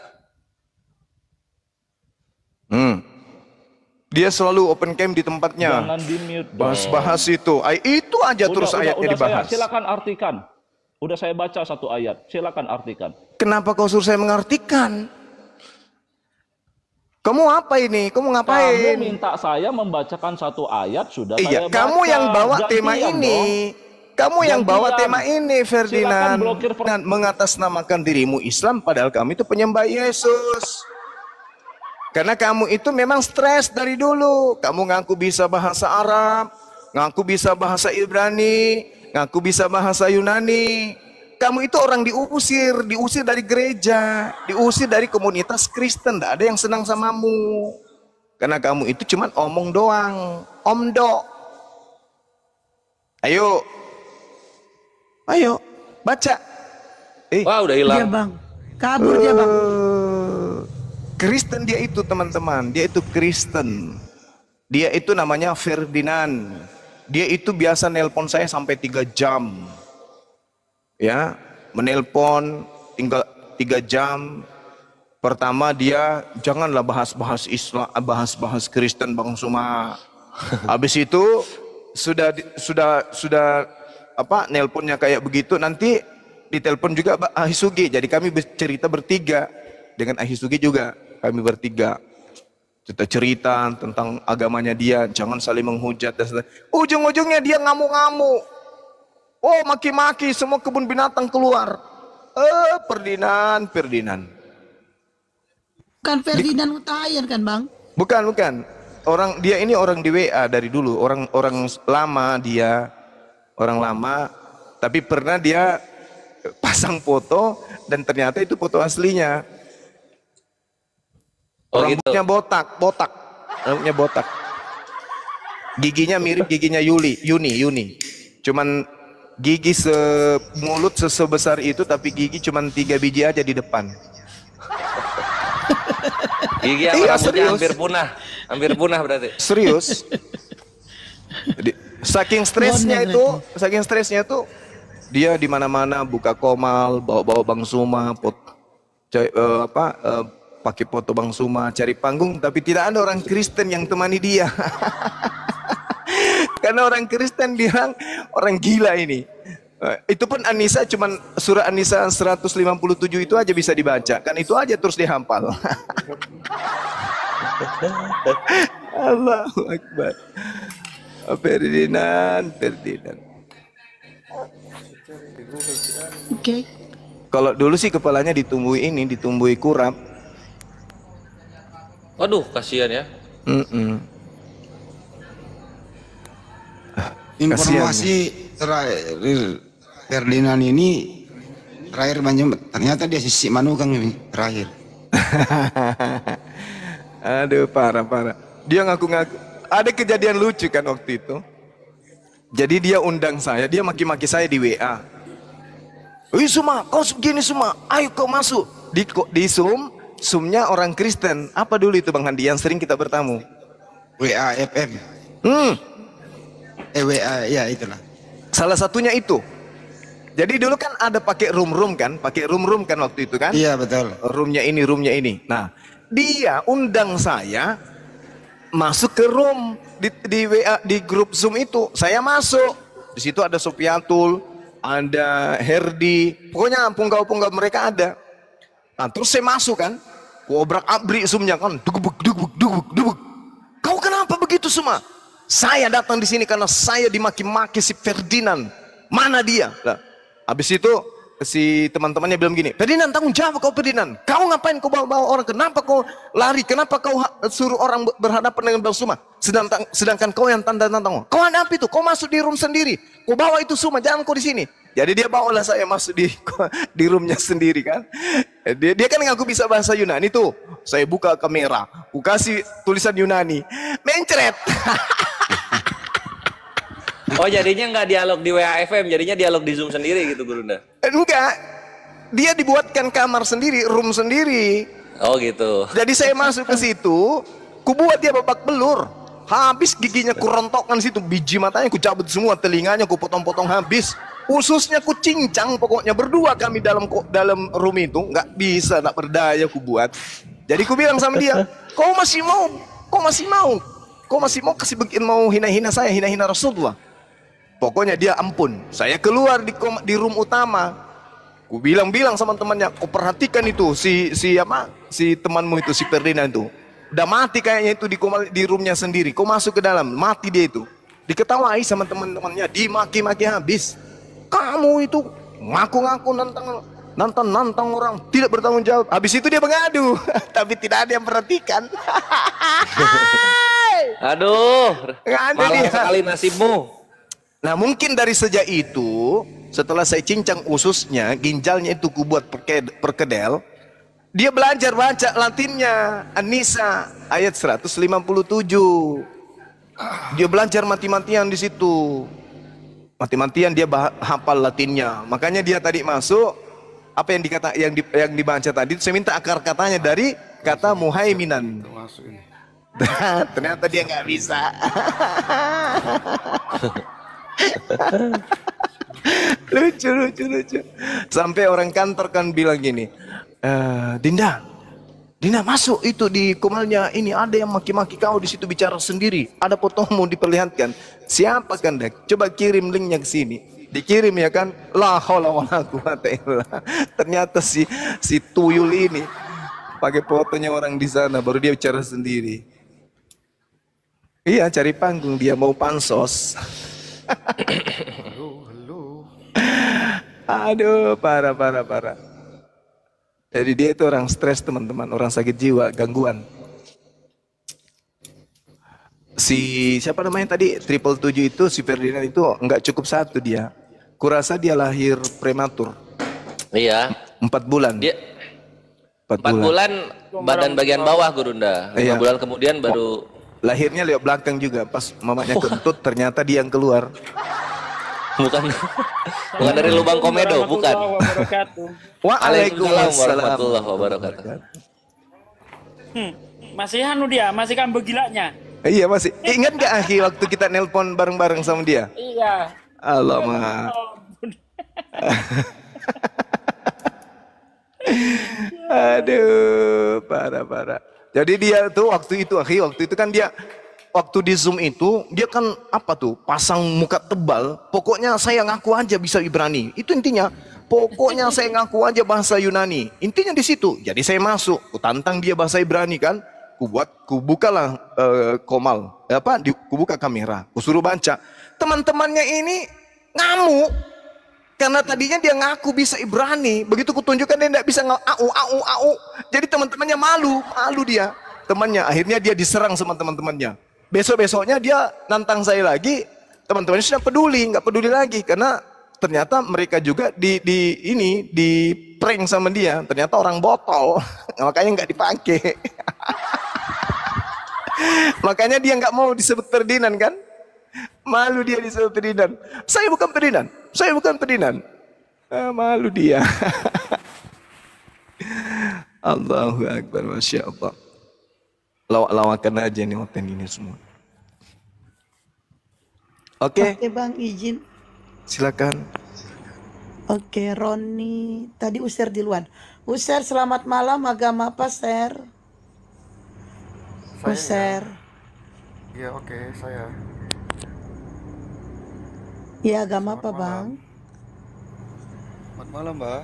Hmm. Dia selalu open cam di tempatnya. Bahas-bahas itu. Itu aja udah, terus udah, ayatnya udah dibahas. Saya, silakan artikan. Udah saya baca satu ayat. Silakan artikan. Kenapa kau suruh saya mengartikan? Kamu apa ini? Kamu ngapain? Kamu minta saya membacakan satu ayat sudah iya, saya Kamu yang bawa tema ini. Dong. Kamu yang bawa tema ini, Ferdinand. Ferdinand mengatasnamakan dirimu Islam padahal kamu itu penyembah Yesus. Karena kamu itu memang stres dari dulu. Kamu ngaku bisa bahasa Arab, ngaku bisa bahasa Ibrani, ngaku bisa bahasa Yunani kamu itu orang diusir, diusir dari gereja, diusir dari komunitas Kristen, tidak ada yang senang samamu. Karena kamu itu cuma omong doang, omdo. Ayo, ayo, baca. Eh, Wah udah hilang. Iya bang, kabur uh, dia bang. Eh, Kristen dia itu teman-teman, dia itu Kristen. Dia itu namanya Ferdinand. Dia itu biasa nelpon saya sampai 3 jam ya menelpon tinggal tiga jam pertama dia janganlah bahas-bahas Islam bahas-bahas Kristen Bang Suma habis itu sudah sudah sudah apa nelponnya kayak begitu nanti ditelepon juga Ahisugi jadi kami cerita bertiga dengan Ahisugi juga kami bertiga cerita cerita tentang agamanya dia jangan saling menghujat dan ujung-ujungnya dia ngamuk-ngamuk Oh maki-maki semua kebun binatang keluar. Eh Ferdinand, Ferdinand. Bukan Ferdinand Utayan kan bang? Bukan, bukan. Orang dia ini orang di WA dari dulu. Orang orang lama dia, orang lama. Tapi pernah dia pasang foto dan ternyata itu foto aslinya. Oh, gitu. Rambutnya gitu. botak, botak. Rambutnya botak. Giginya mirip giginya Yuli, Yuni, Yuni. Cuman gigi se mulut sebesar itu tapi gigi cuma tiga biji aja di depan. gigi apa iya, serius. hampir punah, hampir punah berarti. Serius. Di, saking stresnya itu, saking stresnya itu dia di mana-mana buka komal, bawa-bawa Bang Suma, pot, coy, uh, eh, apa uh, pakai foto Bang Suma, cari panggung tapi tidak ada orang Kristen yang temani dia. Karena orang Kristen bilang orang gila ini. Eh, itu pun Anissa cuman surah Anissa 157 itu aja bisa dibaca. Kan itu aja terus dihampal. Allahu Akbar. Oh, Ferdinand, Ferdinand. Oke. Okay. Kalau dulu sih kepalanya ditumbuhi ini, ditumbuhi kurap. Waduh, kasihan ya. Mm -mm. Informasi terakhir Ferdinand ini terakhir banyak. Ternyata dia sisi Manukang ini terakhir. Aduh parah parah. Dia ngaku-ngaku. Ada kejadian lucu kan waktu itu. Jadi dia undang saya, dia maki-maki saya di WA. Wih Suma, kau segini Suma, ayo kau masuk. Di, di Zoom, Sumnya orang Kristen. Apa dulu itu Bang Handi yang sering kita bertamu? WA FM. Hmm, EWA eh, ya itulah. Salah satunya itu. Jadi dulu kan ada pakai room-room kan, pakai room-room kan waktu itu kan? Iya betul. Roomnya ini, roomnya ini. Nah dia undang saya masuk ke room di, di WA di grup Zoom itu. Saya masuk. Di situ ada Sopiatul, ada Herdi, pokoknya punggau-punggau mereka ada. Nah terus saya masuk kan, kuobrak abrik Zoomnya kan, dugubuk dugubuk dugubuk dugubuk. Kau kenapa begitu semua? Saya datang di sini karena saya dimaki-maki si Ferdinand. Mana dia? Nah, habis itu si teman-temannya bilang gini, Ferdinand tanggung jawab kau Ferdinand. Kau ngapain kau bawa-bawa orang? Kenapa kau lari? Kenapa kau suruh orang berhadapan dengan bel Sedangkan, sedangkan kau yang tanda tantang. Kau hadapi itu, kau masuk di room sendiri. Kau bawa itu suma jangan kau di sini. Jadi dia bawalah saya masuk di di roomnya sendiri kan. Dia, dia kan ngaku bisa bahasa Yunani tuh. Saya buka kamera, ku kasih tulisan Yunani. Mencret. Oh jadinya nggak dialog di WAFM, jadinya dialog di Zoom sendiri gitu Gurunda? Eh, enggak, dia dibuatkan kamar sendiri, room sendiri. Oh gitu. Jadi saya masuk ke situ, ku buat dia babak belur. Habis giginya ku rontokkan situ, biji matanya ku cabut semua, telinganya ku potong-potong habis. Ususnya ku cincang, pokoknya berdua kami dalam dalam room itu nggak bisa, nak berdaya ku buat. Jadi ku bilang sama dia, kau masih mau, kau masih mau, kau masih mau kasih begin mau hina-hina saya, hina-hina Rasulullah. Pokoknya dia ampun. Saya keluar di kom, di room utama. Ku bilang-bilang sama temannya, "Ku perhatikan itu si si apa? Si temanmu itu si Ferdinand itu. Udah mati kayaknya itu di di roomnya sendiri. Kau masuk ke dalam, mati dia itu." Diketawai sama teman-temannya, dimaki-maki habis. "Kamu itu ngaku-ngaku nantang nantang nantang orang tidak bertanggung jawab." Habis itu dia mengadu, tapi tidak ada yang perhatikan. Aduh, ngadu dia. sekali nasibmu. Nah mungkin dari sejak itu setelah saya cincang ususnya, ginjalnya itu kubuat perkedel, dia belajar baca Latinnya Anisa ayat 157. Dia belajar mati-matian di situ. Mati-matian dia hafal Latinnya. Makanya dia tadi masuk apa yang dikata yang di, yang dibaca tadi saya minta akar katanya dari kata muhaiminan. Ternyata dia nggak bisa. lucu lucu lucu sampai orang kantor kan bilang gini e, Dinda Dinda masuk itu di komalnya ini ada yang maki-maki kau di situ bicara sendiri ada fotomu diperlihatkan siapa kan dek coba kirim linknya ke sini dikirim ya kan lah haula ternyata si si tuyul ini pakai fotonya orang di sana baru dia bicara sendiri iya cari panggung dia mau pansos Aduh, parah, parah, parah. Jadi dia itu orang stres teman-teman, orang sakit jiwa, gangguan. Si siapa namanya tadi triple tujuh itu si Ferdinand itu nggak cukup satu dia. Kurasa dia lahir prematur. Iya. Empat bulan. Dia, empat, empat bulan. bulan badan bagian bawah Gurunda. Lima iya. bulan kemudian baru lahirnya lihat belakang juga pas mamanya oh. kentut ternyata dia yang keluar bukan bukan dari lubang komedo bukan waalaikumsalam warahmatullahi wabarakatuh hmm, masih anu dia masih kan begilanya iya masih ingat gak akhi waktu kita nelpon bareng-bareng sama dia iya Alamak iya, Aduh, parah-parah. Jadi dia tuh waktu itu, akhir waktu itu kan dia waktu di Zoom itu dia kan apa tuh pasang muka tebal pokoknya saya ngaku aja bisa Ibrani itu intinya pokoknya saya ngaku aja bahasa Yunani intinya di situ jadi saya masuk ku dia bahasa Ibrani kan ku buat ku bukalah uh, komal eh, apa di, ku buka kamera ku suruh baca teman-temannya ini ngamuk karena tadinya dia ngaku bisa Ibrani, begitu kutunjukkan dia tidak bisa ngau au au. Jadi teman-temannya malu, malu dia. Temannya akhirnya dia diserang sama teman-temannya. Besok-besoknya dia nantang saya lagi, teman-temannya sudah peduli, nggak peduli lagi karena ternyata mereka juga di, di ini di prank sama dia. Ternyata orang botol, makanya nggak dipakai. makanya dia nggak mau disebut Ferdinand kan? Malu dia disebut perinan. Saya bukan perinan. Saya bukan perinan. Ah, malu dia. Allahu Akbar. Masya Allah. Lawak-lawakan aja nih konten ini semua. Oke. Okay. Oke okay, Bang, izin. Silakan. Oke, okay, Roni. Tadi User di luar. User, selamat malam. Agama apa, Ser? User. Iya, ya. ya, oke. Okay, saya. Ya, agama Selamat apa, malam. Bang? Selamat malam, Mbak.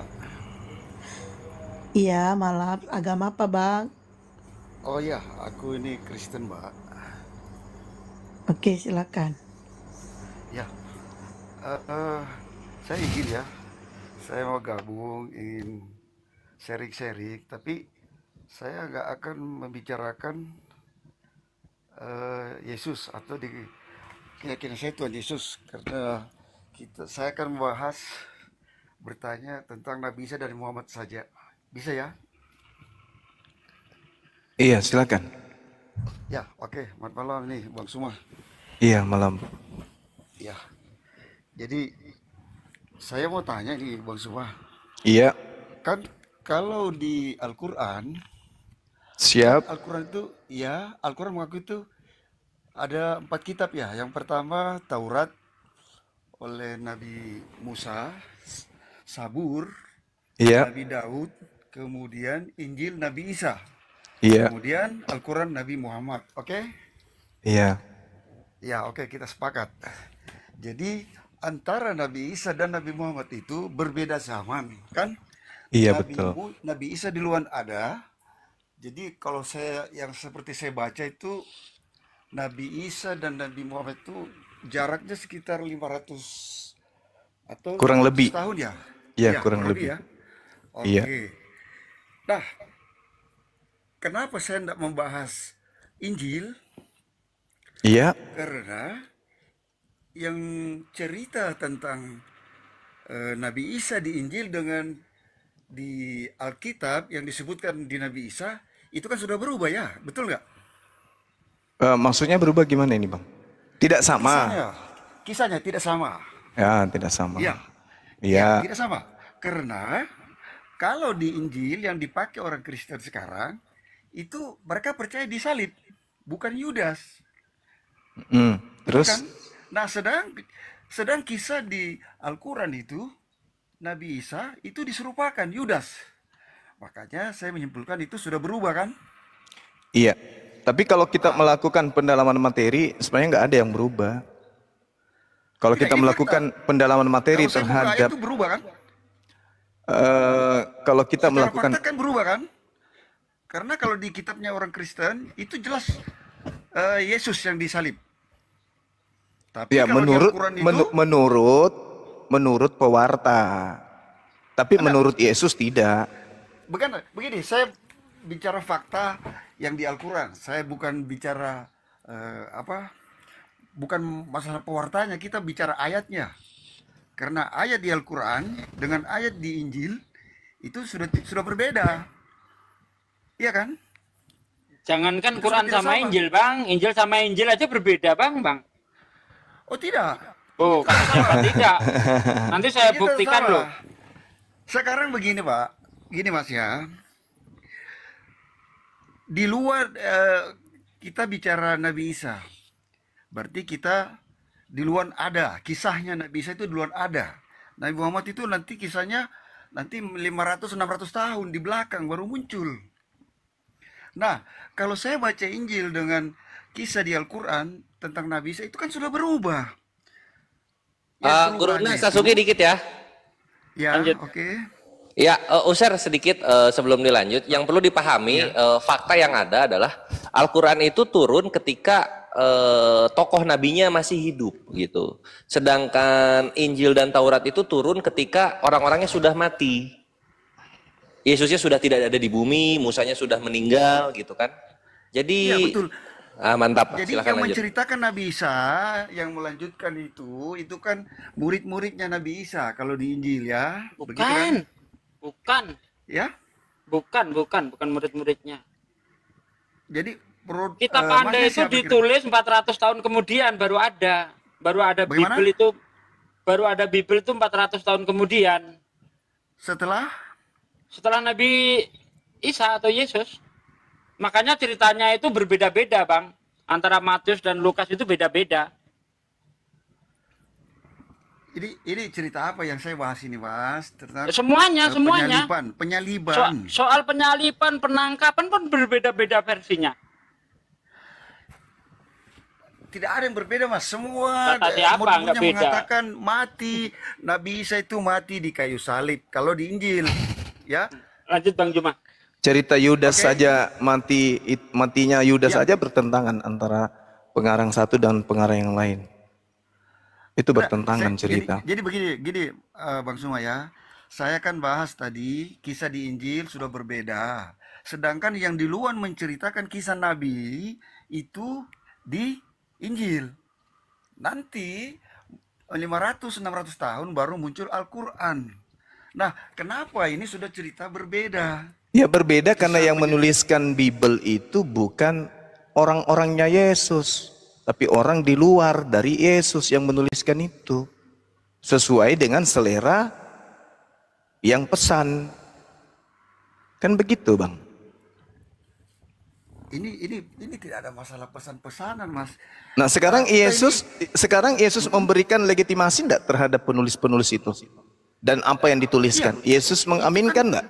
Iya, malam. Agama apa, Bang? Oh ya, aku ini Kristen, Mbak. Oke, silakan. Ya. Uh, uh, saya izin ya. Saya mau gabung ingin sharing-sharing, tapi saya nggak akan membicarakan uh, Yesus atau di keyakinan saya Tuhan Yesus karena kita saya akan membahas bertanya tentang Nabi Isa dari Muhammad saja. Bisa ya? Iya, silakan. Ya, oke. Okay. malam nih, Bang semua Iya, malam. Ya. Jadi saya mau tanya nih, Bang semua Iya. Kan kalau di Al-Qur'an Siap. Al-Qur'an itu ya, Al-Qur'an mengaku itu ada empat kitab ya. Yang pertama Taurat oleh Nabi Musa, Sabur, yeah. Nabi Daud, kemudian Injil Nabi Isa, yeah. kemudian Al-Quran Nabi Muhammad. Oke? Okay? Iya. Ya oke okay, kita sepakat. Jadi antara Nabi Isa dan Nabi Muhammad itu berbeda zaman, kan? Iya Nabi betul. Mu, Nabi Isa di luar ada. Jadi kalau saya yang seperti saya baca itu Nabi Isa dan Nabi Muhammad itu jaraknya sekitar 500 atau kurang lebih tahun ya? Iya, ya, kurang, lebih. ya. Oke. Okay. Iya. Nah, kenapa saya tidak membahas Injil? Iya. Karena yang cerita tentang uh, Nabi Isa di Injil dengan di Alkitab yang disebutkan di Nabi Isa itu kan sudah berubah ya, betul nggak? Uh, maksudnya berubah gimana ini bang? Tidak sama. Kisahnya, kisahnya tidak sama. Ya, tidak sama. Iya. Ya. ya, tidak sama. Karena kalau di Injil yang dipakai orang Kristen sekarang itu mereka percaya disalib, bukan Yudas. Mm, terus? Bukan. Nah, sedang sedang kisah di Al-Qur'an itu Nabi Isa itu diserupakan Yudas. Makanya saya menyimpulkan itu sudah berubah kan? Iya. Tapi kalau kita melakukan pendalaman materi, sebenarnya nggak ada yang berubah. Kalau iya, kita iya, melakukan pendalaman materi terhadap itu berubah kan? Uh, kalau kita Secara melakukan kan berubah kan? Karena kalau di kitabnya orang Kristen itu jelas uh, Yesus yang disalib. Tapi ya, menurut itu, menur menurut menurut pewarta. Tapi menurut Yesus tidak. Bukan begini, saya bicara fakta yang di Al-Quran. Saya bukan bicara uh, apa, bukan masalah pewartanya. Kita bicara ayatnya. Karena ayat di Al-Quran dengan ayat di Injil itu sudah sudah berbeda. Iya kan? Jangankan itu Quran sama, sama Injil, Bang. Injil sama Injil aja berbeda, Bang, Bang. Oh, tidak. Oh, tidak? Nanti saya buktikan loh. Sekarang begini, Pak. Gini, Mas ya di luar uh, kita bicara Nabi Isa, berarti kita di luar ada kisahnya Nabi Isa itu di luar ada. Nabi Muhammad itu nanti kisahnya nanti 500-600 tahun di belakang baru muncul. Nah, kalau saya baca Injil dengan kisah di Al-Quran tentang Nabi Isa itu kan sudah berubah. Ya, uh, Guru nah, Sasuki dikit ya. Ya, oke. Okay. Ya, uh, eh, User sedikit uh, sebelum dilanjut, yang perlu dipahami ya. uh, fakta yang ada adalah Al-Qur'an itu turun ketika uh, tokoh nabinya masih hidup gitu. Sedangkan Injil dan Taurat itu turun ketika orang-orangnya sudah mati. Yesusnya sudah tidak ada di bumi, Musanya sudah meninggal gitu kan. Jadi ya, betul. Ah, mantap. Jadi Silahkan yang lanjut. menceritakan Nabi Isa, yang melanjutkan itu, itu kan murid-muridnya Nabi Isa kalau di Injil ya. Bukan. Begitu kan? Bukan. Ya? Bukan, bukan, bukan murid-muridnya. Jadi perut kita uh, pandai itu ditulis 400 tahun kemudian baru ada. Baru ada Bagaimana? Bible itu baru ada Bible itu 400 tahun kemudian. Setelah setelah Nabi Isa atau Yesus. Makanya ceritanya itu berbeda-beda, Bang. Antara Matius dan Lukas itu beda-beda ini ini cerita apa yang saya bahas ini mas tentang semuanya eh, semuanya penyaliban penyaliban Soal, soal penyaliban penangkapan pun berbeda-beda versinya tidak ada yang berbeda mas semua Tadi eh, apa, beda. mengatakan mati Nabi Isa itu mati di kayu salib kalau di Injil ya lanjut Bang Juma cerita Yudas okay. saja mati matinya Yudas ya. saja bertentangan antara pengarang satu dan pengarang yang lain itu nah, bertentangan saya, cerita. Jadi, jadi begini, gini uh, Bang Suma ya. Saya kan bahas tadi kisah di Injil sudah berbeda. Sedangkan yang di luar menceritakan kisah Nabi itu di Injil. Nanti 500 600 tahun baru muncul Al-Qur'an. Nah, kenapa ini sudah cerita berbeda? Ya berbeda karena yang menuliskan Bible itu bukan orang-orangnya Yesus. Tapi orang di luar dari Yesus yang menuliskan itu. Sesuai dengan selera yang pesan. Kan begitu bang. Ini ini ini tidak ada masalah pesan-pesanan mas. Nah sekarang Yesus sekarang Yesus memberikan legitimasi tidak terhadap penulis-penulis itu dan apa yang dituliskan? Iya. Yesus mengaminkan tidak?